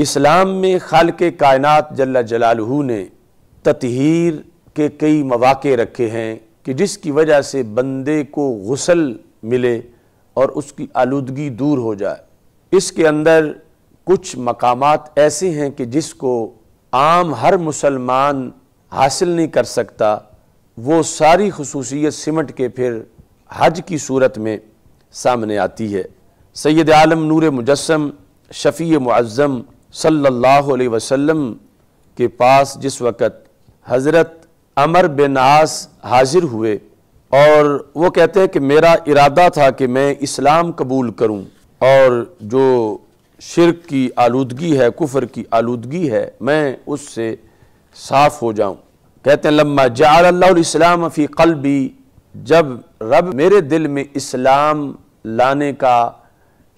इस्लाम में खाल के कायनत जल्ला जलालहू ने ततहीर के कई मौाक़े रखे हैं कि जिसकी वजह से बंदे को गसल मिले और उसकी आलूदगी दूर हो जाए इसके अंदर कुछ मकाम ऐसे हैं कि जिसको आम हर मुसलमान हासिल नहीं कर सकता वो सारी खसूसियत सिमट के फिर हज की सूरत में सामने आती है सैद आलम नूर मुजस्म शफ़ी मुआज़म सल्लल्लाहु अलैहि वसल्लम के पास जिस वक़्त हज़रत अमर बिन आस हाजिर हुए और वो कहते हैं कि मेरा इरादा था कि मैं इस्लाम कबूल करूं और जो शिरक की आलूदगी है कुफर की आलूदगी है मैं उससे साफ़ हो जाऊं कहते हैं लम्मा जालाम फ़ी कलबी जब रब मेरे दिल में इस्लाम लाने का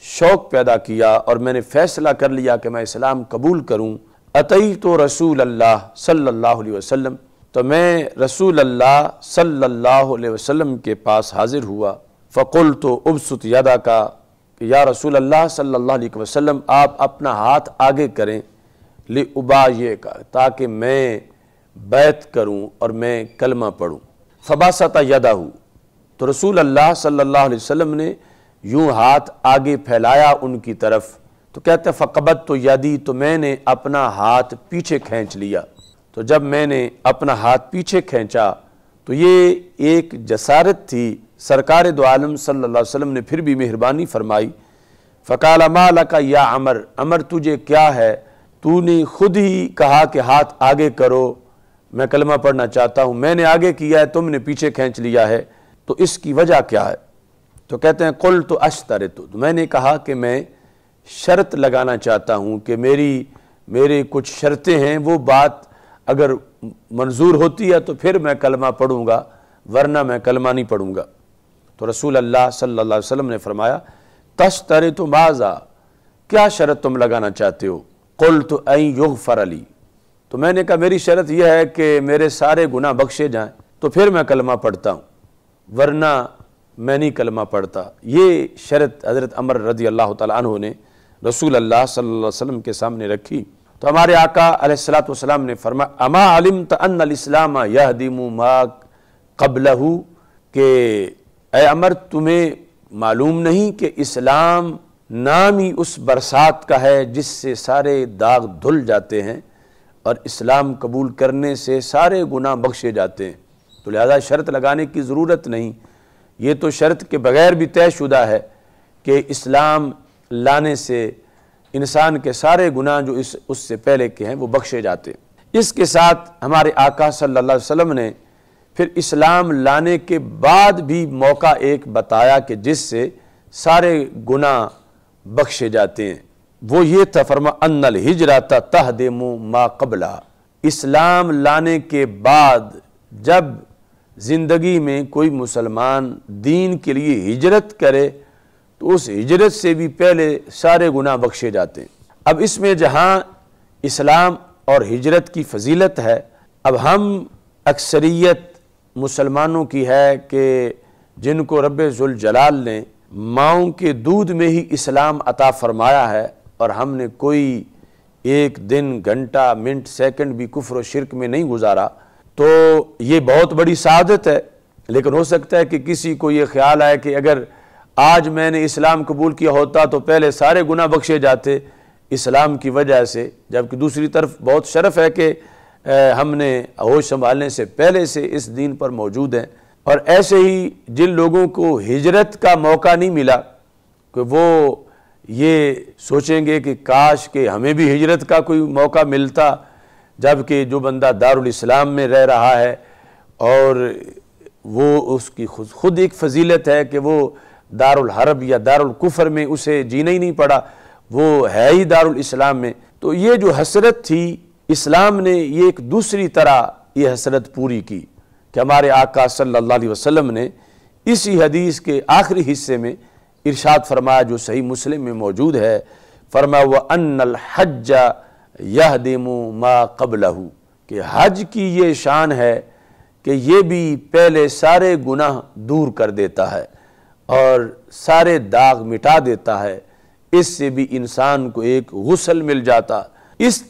शौक़ पैदा किया और मैंने फ़ैसला कर लिया कि मैं इस्लाम कबूल करूँ अतई तो रसूल अल्लाह सल्लल्लाहु अलैहि वसल्लम तो मैं रसूल अल्लाह सल्लल्लाहु अलैहि वसल्लम के पास हाज़िर हुआ फ़कुल तो उबसुत यदा का कि या रसूल अल्लाह सल्लल्लाहु अलैहि वसल्लम आप अपना हाथ आगे करें ले उबा का ताकि मैं बैत करूँ और मैं कलमा पढ़ूँ फबासता यदा हूँ तो रसूल अल्लाह सल्लल्लाहु अलैहि वसल्लम ने यूं हाथ आगे फैलाया उनकी तरफ तो कहते फ़कबत तो यदि तो मैंने अपना हाथ पीछे खींच लिया तो जब मैंने अपना हाथ पीछे खींचा तो ये एक जसारत थी सरकार दो आलम सल्लल्लाहु अलैहि वसल्लम ने फिर भी मेहरबानी फरमाई फ़काल माला का या अमर अमर तुझे क्या है तूने खुद ही कहा कि हाथ आगे करो मैं कलमा पढ़ना चाहता हूँ मैंने आगे किया है तुमने पीछे खींच लिया है तो इसकी वजह क्या है तो कहते हैं कुल तो अशतर तो मैंने कहा कि मैं शर्त लगाना चाहता हूँ कि मेरी मेरी कुछ शर्तें हैं वो बात अगर मंजूर होती है तो फिर मैं कलमा पढ़ूँगा वरना मैं कलमा नहीं पढ़ूँगा तो रसूल अल्लाह सल्लल्लाहु अलैहि वसल्लम ने फरमाया तश तरे तो बाजा क्या शरत तुम लगाना चाहते हो कुल तो आई युग फर अली तो मैंने कहा मेरी शरत यह है कि मेरे सारे गुना बख्शे जाएं तो फिर मैं कलमा पढ़ता हूँ वरना मैं नहीं कलमा पढ़ता ये शरत हज़रत अमर रजी अल्लाह तु ने रसूल अल्लाह सल्लल्लाहु के सामने रखी तो हमारे आका सलाम ने फरमा अमालम आलिम यह दिमु मा कबलहू के ए अमर तुम्हें मालूम नहीं कि इस्लाम नाम ही उस बरसात का है जिससे सारे दाग धुल जाते हैं और इस्लाम कबूल करने से सारे गुनाह बख्शे जाते हैं तो लिहाजा शर्त लगाने की ज़रूरत नहीं ये तो शर्त के बग़ैर भी तयशुदा है कि इस्लाम लाने से इंसान के सारे गुनाह जो इस उससे पहले के हैं वो बख्शे जाते हैं इसके साथ हमारे आका सल्लल्लाहु अलैहि वसल्लम ने फिर इस्लाम लाने के बाद भी मौका एक बताया कि जिससे सारे गुनाह बख्शे जाते हैं वो ये था फरमा अन्नल हिजराता तह देमो माकबला कबला इस्लाम लाने के बाद जब ज़िंदगी में कोई मुसलमान दीन के लिए हिजरत करे तो उस हिजरत से भी पहले सारे गुनाह बख्शे जाते हैं अब इसमें जहाँ इस्लाम और हिजरत की फजीलत है अब हम अक्सरियत मुसलमानों की है कि जिनको रब जलाल ने माओ के दूध में ही इस्लाम अता फरमाया है और हमने कोई एक दिन घंटा मिनट सेकंड भी कुफर शिरक में नहीं गुजारा तो ये बहुत बड़ी शहादत है लेकिन हो सकता है कि किसी को ये ख्याल आए कि अगर आज मैंने इस्लाम कबूल किया होता तो पहले सारे गुना बख्शे जाते इस्लाम की वजह से जबकि दूसरी तरफ बहुत शर्फ है कि हमने होश संभालने से पहले से इस दिन पर मौजूद हैं और ऐसे ही जिन लोगों को हिजरत का मौका नहीं मिला कि वो ये सोचेंगे कि काश के हमें भी हिजरत का कोई मौका मिलता जबकि जो बंदा दारुल इस्लाम में रह रहा है और वो उसकी खुद खुद एक फजीलत है कि वो दारुल हरब या दारुल कुफर में उसे जीना ही नहीं पड़ा वो है ही दारुल इस्लाम में तो ये जो हसरत थी इस्लाम ने ये एक दूसरी तरह ये हसरत पूरी की कि हमारे आका सल्लल्लाहु अलैहि वसल्लम ने इसी हदीस के आखिरी हिस्से में इरशाद फरमाया जो सही मुस्लिम में मौजूद है फरमा व अन्नल हज्जा यह माँ मा हूँ कि हज की ये शान है कि ये भी पहले सारे गुनाह दूर कर देता है और सारे दाग मिटा देता है इससे भी इंसान को एक गसल मिल जाता इस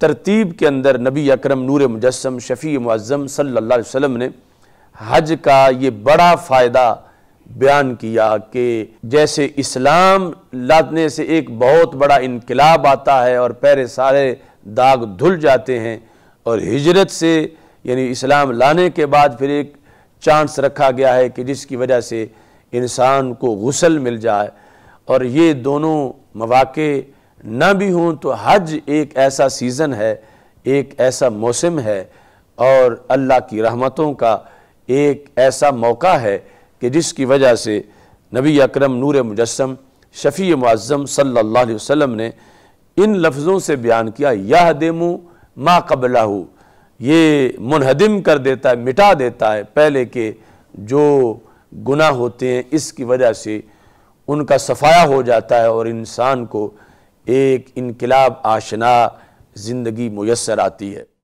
तरतीब के अंदर नबी अकरम नूर मुजस्म शफ़ी मुज़म सल्ला वसम ने हज का ये बड़ा फ़ायदा बयान किया कि जैसे इस्लाम लादने से एक बहुत बड़ा इनकलाब आता है और पहले सारे दाग धुल जाते हैं और हिजरत से यानी इस्लाम लाने के बाद फिर एक चांस रखा गया है कि जिसकी वजह से इंसान को गसल मिल जाए और ये दोनों मौाक़े ना भी हों तो हज एक ऐसा सीज़न है एक ऐसा मौसम है और अल्लाह की रहमतों का एक ऐसा मौका है कि जिसकी वजह से नबी अकरम नूर मुजस्म शफ़ी मुआज़म सल्ला वसम ने इन लफ्ज़ों से बयान किया यह देमु माँ कबला ये मुनहदम कर देता है मिटा देता है पहले के जो गुनाह होते हैं इसकी वजह से उनका सफाया हो जाता है और इंसान को एक इनकलाब आशना ज़िंदगी मैसर आती है